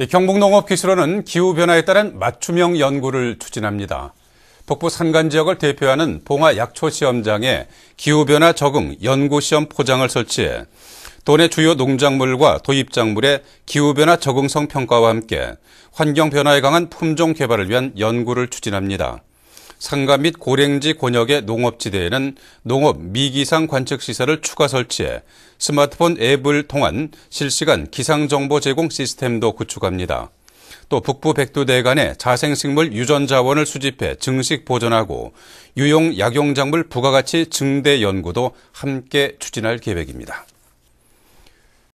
네, 경북농업기술원은 기후변화에 따른 맞춤형 연구를 추진합니다. 북부 산간 지역을 대표하는 봉화 약초시험장에 기후변화 적응 연구시험 포장을 설치해 도내 주요 농작물과 도입작물의 기후변화 적응성 평가와 함께 환경변화에 강한 품종 개발을 위한 연구를 추진합니다. 상가 및 고랭지 권역의 농업지대에는 농업 미기상 관측시설을 추가 설치해 스마트폰 앱을 통한 실시간 기상정보 제공 시스템도 구축합니다. 또 북부 백두대간에 자생식물 유전자원을 수집해 증식 보존하고 유용 약용작물 부가가치 증대 연구도 함께 추진할 계획입니다.